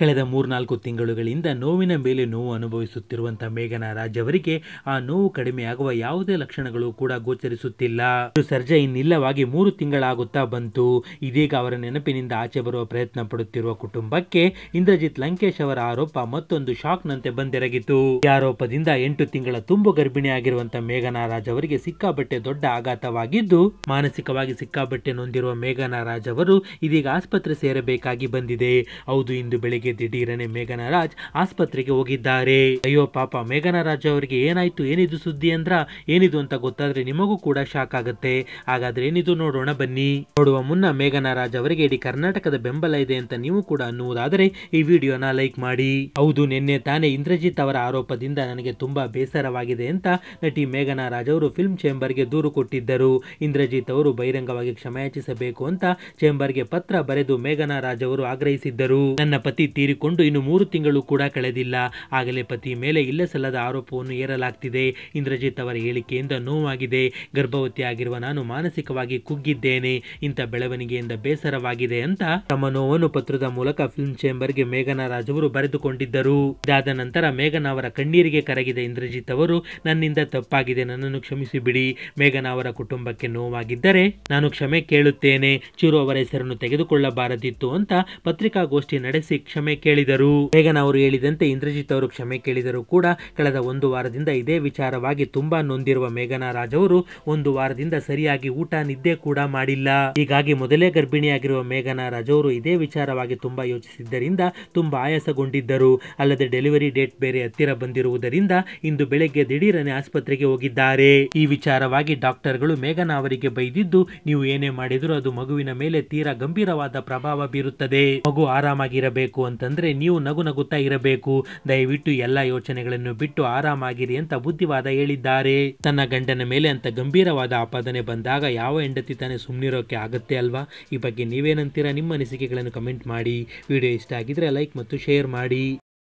ಕಳೆದ ಮೂರ್ನಾಲ್ಕು ತಿಂಗಳುಗಳಿಂದ ನೋವಿನ ಮೇಲೆ ನೋವು ಅನುಭವಿಸುತ್ತಿರುವಂತಹ ಮೇಘನಾ ರಾಜ್ ಅವರಿಗೆ ಆ ನೋವು ಕಡಿಮೆಯಾಗುವ ಯಾವುದೇ ಲಕ್ಷಣಗಳು ಕೂಡ ಗೋಚರಿಸುತ್ತಿಲ್ಲ ಸರ್ಜಾ ಇನ್ನಿಲ್ಲವಾಗಿ ಮೂರು ತಿಂಗಳಾಗುತ್ತಾ ಬಂತು ಇದೀಗ ಅವರ ನೆನಪಿನಿಂದ ಆಚೆ ಬರುವ ಪ್ರಯತ್ನ ಪಡುತ್ತಿರುವ ಕುಟುಂಬಕ್ಕೆ ಇಂದ್ರಜಿತ್ ಲಂಕೇಶ್ ಅವರ ಆರೋಪ ಮತ್ತೊಂದು ಶಾಕ್ನಂತೆ ಬಂದೆರಗಿತು ಈ ಆರೋಪದಿಂದ ಎಂಟು ತಿಂಗಳ ತುಂಬು ಗರ್ಭಿಣಿಯಾಗಿರುವಂತಹ ಮೇಘನಾ ರಾಜ್ ಅವರಿಗೆ ಸಿಕ್ಕಾಬಟ್ಟೆ ದೊಡ್ಡ ಆಘಾತವಾಗಿದ್ದು ಮಾನಸಿಕವಾಗಿ ಸಿಕ್ಕಾಬಟ್ಟೆ ನೊಂದಿರುವ ಮೇಘನ ರಾಜ್ ಅವರು ಇದೀಗ ಆಸ್ಪತ್ರೆ ಸೇರಬೇಕಾಗಿ ಬಂದಿದೆ ಹೌದು ಇಂದು ಬೆಳಿಗ್ಗೆ ಘಟನೆಗೆ ದಿಢೀರನೆ ಮೇಘನ ರಾಜ್ ಆಸ್ಪತ್ರೆಗೆ ಹೋಗಿದ್ದಾರೆ ಅಯ್ಯೋ ಪಾಪ ಮೇಘನ ರಾಜ್ ಅವರಿಗೆ ಏನಾಯ್ತು ಏನಿದು ಸುದ್ದಿ ಅಂದ್ರ ಏನಿದು ಅಂತ ಗೊತ್ತಾದ್ರೆ ನಿಮಗೂ ಕೂಡ ಶಾಕ್ ಆಗುತ್ತೆ ಹಾಗಾದ್ರೆ ಏನಿದು ನೋಡೋಣ ಬನ್ನಿ ನೋಡುವ ಮುನ್ನ ಮೇಘನ ರಾಜ್ ಅವರಿಗೆ ಇಡೀ ಕರ್ನಾಟಕದ ಬೆಂಬಲ ಇದೆ ಅಂತ ನೀವು ಕೂಡ ಅನ್ನುವುದಾದರೆ ಈ ವಿಡಿಯೋನ ಲೈಕ್ ಮಾಡಿ ಹೌದು ನಿನ್ನೆ ತಾನೇ ಇಂದ್ರಜಿತ್ ಅವರ ಆರೋಪದಿಂದ ನನಗೆ ತುಂಬಾ ಬೇಸರವಾಗಿದೆ ಅಂತ ನಟಿ ಮೇಘನರಾಜ್ ರಾಜ್ ಅವರು ಫಿಲ್ಮ್ ಚೇಂಬರ್ ಗೆ ದೂರು ಕೊಟ್ಟಿದ್ದರು ಇಂದ್ರಜಿತ್ ಅವರು ಬಹಿರಂಗವಾಗಿ ಕ್ಷಮಯಾಚಿಸಬೇಕು ಅಂತ ಚೇಂಬರ್ಗೆ ಪತ್ರ ಬರೆದು ಮೇಘನಾ ರಾಜ್ ಅವರು ಆಗ್ರಹಿಸಿದ್ದರು ನನ್ನ ಪತಿ ತೀರಿಕೊಂಡು ಇನ್ನು ಮೂರು ತಿಂಗಳು ಕೂಡ ಕಳೆದಿಲ್ಲ ಆಗಲೇ ಪತಿ ಮೇಲೆ ಇಲ್ಲಸಲ್ಲದ ಸಲ್ಲದ ಆರೋಪವನ್ನು ಏರಲಾಗ್ತಿದೆ ಇಂದ್ರಜಿತ್ ಅವರ ಹೇಳಿಕೆಯಿಂದ ನೋವಾಗಿದೆ ಆಗಿರುವ ನಾನು ಮಾನಸಿಕವಾಗಿ ಕುಗ್ಗಿದ್ದೇನೆ ಇಂಥ ಬೆಳವಣಿಗೆಯಿಂದ ಬೇಸರವಾಗಿದೆ ಅಂತ ತಮ್ಮ ನೋವನ್ನು ಪತ್ರದ ಮೂಲಕ ಫಿಲ್ಮ್ ಚೇಂಬರ್ ಮೇಘನಾ ರಾಜ್ ಅವರು ಬರೆದುಕೊಂಡಿದ್ದರು ಇದಾದ ನಂತರ ಮೇಘನಾ ಅವರ ಕಣ್ಣೀರಿಗೆ ಕರಗಿದ ಇಂದ್ರಜಿತ್ ಅವರು ನನ್ನಿಂದ ತಪ್ಪಾಗಿದೆ ನನ್ನನ್ನು ಕ್ಷಮಿಸಿ ಬಿಡಿ ಮೇಘನಾ ಅವರ ಕುಟುಂಬಕ್ಕೆ ನೋವಾಗಿದ್ದರೆ ನಾನು ಕ್ಷಮೆ ಕೇಳುತ್ತೇನೆ ಚೂರು ಅವರ ಹೆಸರನ್ನು ತೆಗೆದುಕೊಳ್ಳಬಾರದಿತ್ತು ಅಂತ ಪತ್ರಿಕಾಗೋಷ್ಠಿ ನಡೆಸಿ ಕ್ಷಮೆ ಕ್ಷಮೆ ಕೇಳಿದರು ಮೇಘನ್ ಅವರು ಹೇಳಿದಂತೆ ಇಂದ್ರಜಿತ್ ಅವರು ಕ್ಷಮೆ ಕೇಳಿದರೂ ಕೂಡ ಕಳೆದ ಒಂದು ವಾರದಿಂದ ಇದೇ ವಿಚಾರವಾಗಿ ತುಂಬಾ ನೊಂದಿರುವ ಮೇಘನಾ ರಾಜ್ ಅವರು ಒಂದು ವಾರದಿಂದ ಸರಿಯಾಗಿ ಊಟ ನಿದ್ದೆ ಕೂಡ ಮಾಡಿಲ್ಲ ಹೀಗಾಗಿ ಮೊದಲೇ ಗರ್ಭಿಣಿಯಾಗಿರುವ ಮೇಘನಾ ರಾಜ್ ಅವರು ಇದೇ ವಿಚಾರವಾಗಿ ತುಂಬಾ ಯೋಚಿಸಿದ್ದರಿಂದ ತುಂಬಾ ಆಯಾಸಗೊಂಡಿದ್ದರು ಅಲ್ಲದೆ ಡೆಲಿವರಿ ಡೇಟ್ ಬೇರೆ ಹತ್ತಿರ ಬಂದಿರುವುದರಿಂದ ಇಂದು ಬೆಳಗ್ಗೆ ದಿಢೀರನೆ ಆಸ್ಪತ್ರೆಗೆ ಹೋಗಿದ್ದಾರೆ ಈ ವಿಚಾರವಾಗಿ ಡಾಕ್ಟರ್ಗಳು ಮೇಘನಾ ಅವರಿಗೆ ಬೈದಿದ್ದು ನೀವು ಏನೇ ಮಾಡಿದರೂ ಅದು ಮಗುವಿನ ಮೇಲೆ ತೀರಾ ಗಂಭೀರವಾದ ಪ್ರಭಾವ ಬೀರುತ್ತದೆ ಮಗು ಆರಾಮಾಗಿರಬೇಕು ಅಂತ ಅಂತಂದರೆ ನೀವು ನಗು ನಗುತ್ತಾ ಇರಬೇಕು ದಯವಿಟ್ಟು ಎಲ್ಲ ಯೋಚನೆಗಳನ್ನು ಬಿಟ್ಟು ಆರಾಮಾಗಿರಿ ಅಂತ ಬುದ್ಧಿವಾದ ಹೇಳಿದ್ದಾರೆ ತನ್ನ ಗಂಡನ ಮೇಲೆ ಅಂತ ಗಂಭೀರವಾದ ಆಪಾದನೆ ಬಂದಾಗ ಯಾವ ಹೆಂಡತಿ ತಾನೇ ಸುಮ್ಮನಿರೋಕೆ ಆಗುತ್ತೆ ಅಲ್ವಾ ಈ ಬಗ್ಗೆ ನೀವೇನಂತೀರಾ ನಿಮ್ಮ ಅನಿಸಿಕೆಗಳನ್ನು ಕಮೆಂಟ್ ಮಾಡಿ ವಿಡಿಯೋ ಇಷ್ಟ ಆಗಿದ್ರೆ ಲೈಕ್ ಮತ್ತು ಶೇರ್ ಮಾಡಿ